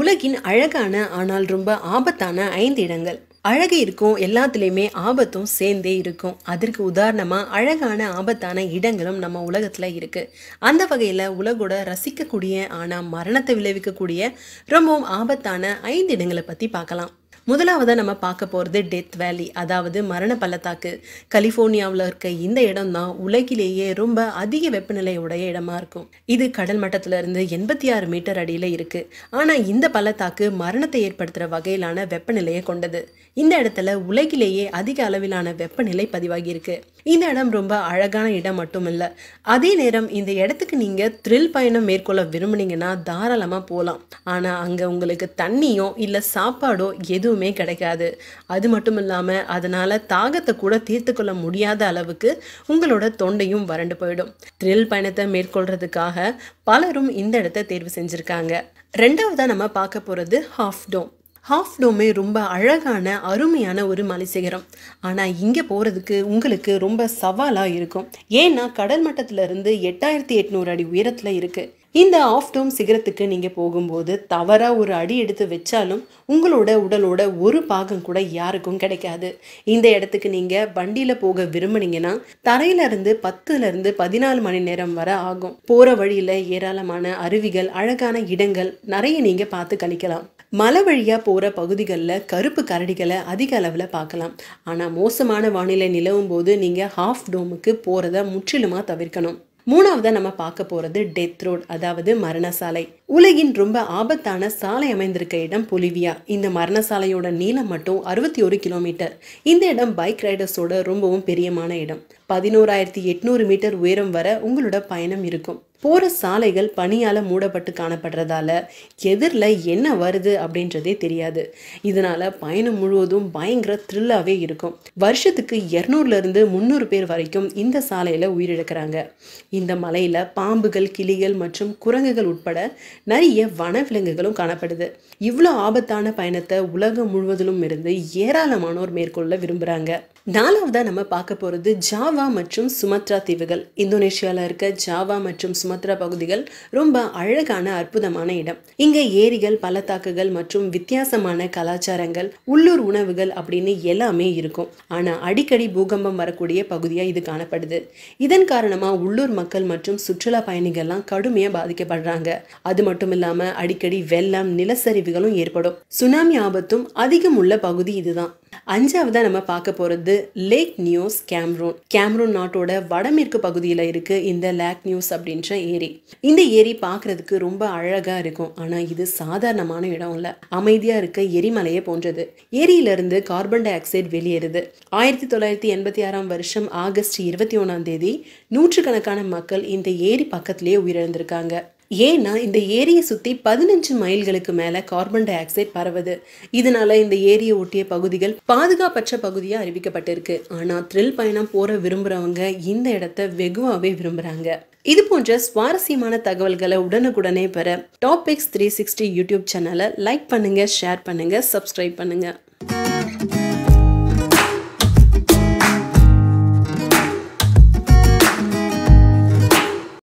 உலகின் அழகான ஆனால் ரொம்ப ஆபத்தான ஐந்து இடங்கள் அழகு இருக்கும் எல்லாத்துலேயுமே ஆபத்தும் சேர்ந்தே இருக்கும் அதற்கு உதாரணமாக அழகான ஆபத்தான இடங்களும் நம்ம உலகத்தில் இருக்குது அந்த வகையில் உலகோட ரசிக்கக்கூடிய ஆனால் மரணத்தை விளைவிக்கக்கூடிய ரொம்பவும் ஆபத்தான ஐந்து இடங்களை பற்றி பார்க்கலாம் முதலாவதாக நம்ம பார்க்க போகிறது டெத் வேலி அதாவது மரண பள்ளத்தாக்கு கலிஃபோர்னியாவில் இருக்க இந்த இடம் தான் உலகிலேயே ரொம்ப அதிக வெப்பநிலையுடைய இடமா இருக்கும் இது கடல் மட்டத்திலிருந்து எண்பத்தி ஆறு மீட்டர் அடியில் இருக்கு ஆனால் இந்த பள்ளத்தாக்கு மரணத்தை ஏற்படுத்துகிற வகையிலான வெப்பநிலையை கொண்டது இந்த இடத்துல உலகிலேயே அதிக அளவிலான வெப்பநிலை பதிவாகியிருக்கு இந்த இடம் ரொம்ப அழகான இடம் மட்டும் இல்லை அதே நேரம் இந்த இடத்துக்கு நீங்கள் த்ரில் பயணம் மேற்கொள்ள விரும்புனீங்கன்னா தாராளமாக போகலாம் ஆனால் அங்கே உங்களுக்கு தண்ணியோ இல்லை சாப்பாடோ எதுவும் எதுவுமே கிடைக்காது அது மட்டும் இல்லாமல் அதனால் தாகத்தை கூட தீர்த்து கொள்ள முடியாத அளவுக்கு உங்களோட தொண்டையும் வறண்டு போயிடும் த்ரில் பயணத்தை மேற்கொள்றதுக்காக பலரும் இந்த இடத்த தேர்வு செஞ்சுருக்காங்க ரெண்டாவதாக நம்ம பார்க்க போகிறது ஹாஃப் டோம் ஹாஃப் டோமே ரொம்ப அழகான அருமையான ஒரு மலை சிகரம் ஆனால் இங்கே போகிறதுக்கு உங்களுக்கு ரொம்ப சவாலாக இருக்கும் ஏன்னா கடல் மட்டத்திலிருந்து எட்டாயிரத்தி எட்நூறு அடி உயரத்தில் இருக்குது இந்த ஆஃப் டோம் சிகரத்துக்கு நீங்கள் போகும்போது தவறாக ஒரு அடி எடுத்து வச்சாலும் உங்களோட உடலோட ஒரு பாகம் கூட யாருக்கும் கிடைக்காது இந்த இடத்துக்கு நீங்கள் வண்டியில் போக விரும்புனீங்கன்னா தரையிலிருந்து பத்துலேருந்து பதினாலு மணி நேரம் வர ஆகும் போகிற வழியில் ஏராளமான அருவிகள் அழகான இடங்கள் நிறைய நீங்கள் பார்த்து கழிக்கலாம் மலை வழியாக போகிற பகுதிகளில் கருப்பு கரடிகளை அதிக அளவில் பார்க்கலாம் ஆனால் மோசமான வானிலை நிலவும் போது நீங்கள் ஹாஃப் டோமுக்கு போகிறத முற்றிலுமாக தவிர்க்கணும் மூணாவதாக நம்ம பார்க்க போகிறது டெத் ரோட் அதாவது மரணசாலை உலகின் ரொம்ப ஆபத்தான சாலை அமைந்திருக்க இடம் பொலிவியா இந்த மரணசாலையோட நீளம் மட்டும் அறுபத்தி ஒரு கிலோமீட்டர் இந்த இடம் பைக் ரைடர்ஸோட ரொம்பவும் பெரியமான இடம் பதினோராயிரத்தி எட்நூறு மீட்டர் உயரம் வர உங்களோட பயணம் இருக்கும் போகிற சாலைகள் பனியால் மூடப்பட்டு காணப்படுறதால எதிரில் என்ன வருது அப்படின்றதே தெரியாது இதனால் பயணம் முழுவதும் பயங்கர த்ரில்லாகவே இருக்கும் வருஷத்துக்கு இரநூறுலேருந்து முந்நூறு பேர் வரைக்கும் இந்த சாலையில் உயிரிழக்கிறாங்க இந்த மலையில் பாம்புகள் கிளிகள் மற்றும் குரங்குகள் உட்பட நிறைய வனவிலங்குகளும் காணப்படுது இவ்வளோ ஆபத்தான பயணத்தை உலகம் முழுவதிலும் இருந்து ஏராளமானோர் மேற்கொள்ள விரும்புகிறாங்க நாலாவதாக நம்ம பார்க்க போகிறது ஜாவா மற்றும் சுமத்ரா தீவுகள் இந்தோனேஷியாவில் இருக்க ஜாவா மற்றும் சுமத்ரா பகுதிகள் ரொம்ப அழகான அற்புதமான இடம் இங்கே ஏரிகள் பள்ளத்தாக்குகள் மற்றும் வித்தியாசமான கலாச்சாரங்கள் உள்ளூர் உணவுகள் அப்படின்னு எல்லாமே இருக்கும் ஆனால் அடிக்கடி பூகம்பம் வரக்கூடிய பகுதியாக இது காணப்படுது இதன் காரணமாக உள்ளூர் மக்கள் மற்றும் சுற்றுலா பயணிகள்லாம் கடுமையாக பாதிக்கப்படுறாங்க அது மட்டும் இல்லாமல் அடிக்கடி வெள்ளம் நிலச்சரிவுகளும் ஏற்படும் சுனாமி ஆபத்தும் அதிகம் உள்ள பகுதி இதுதான் அஞ்சாவதாக நம்ம பார்க்க போகிறது லேக் நியூஸ் கேம்ரோன் கேம்ரோன் நாட்டோட வடமேற்கு பகுதியில் இருக்குது இந்த லேக் நியூஸ் அப்படின்ற ஏரி இந்த ஏரி பார்க்கறதுக்கு ரொம்ப அழகாக இருக்கும் ஆனால் இது சாதாரணமான இடம் இல்லை அமைதியாக இருக்க எரிமலையை போன்றது ஏரியிலிருந்து கார்பன் டை ஆக்சைடு வெளியேறுது ஆயிரத்தி தொள்ளாயிரத்தி எண்பத்தி ஆறாம் வருஷம் ஆகஸ்ட் இருபத்தி ஒன்றாம் தேதி நூற்றுக்கணக்கான மக்கள் இந்த ஏரி பக்கத்திலேயே உயிரிழந்திருக்காங்க ஏன்னா இந்த ஏரியை சுற்றி பதினஞ்சு மைல்களுக்கு மேலே கார்பன் டை ஆக்சைடு பரவுது இதனால இந்த ஏரியை ஒட்டிய பகுதிகள் பாதுகாப்பற்ற பகுதியாக அறிவிக்கப்பட்டிருக்கு ஆனால் த்ரில் பயணம் போகிற விரும்புகிறவங்க இந்த இடத்த வெகுவாகவே விரும்புகிறாங்க இது போன்ற சுவாரஸ்யமான தகவல்களை உடனுக்குடனே பெற டாபிக்ஸ் த்ரீ சிக்ஸ்டி யூடியூப் சேனலை லைக் பண்ணுங்கள் ஷேர் பண்ணுங்கள் சப்ஸ்கிரைப் பண்ணுங்கள்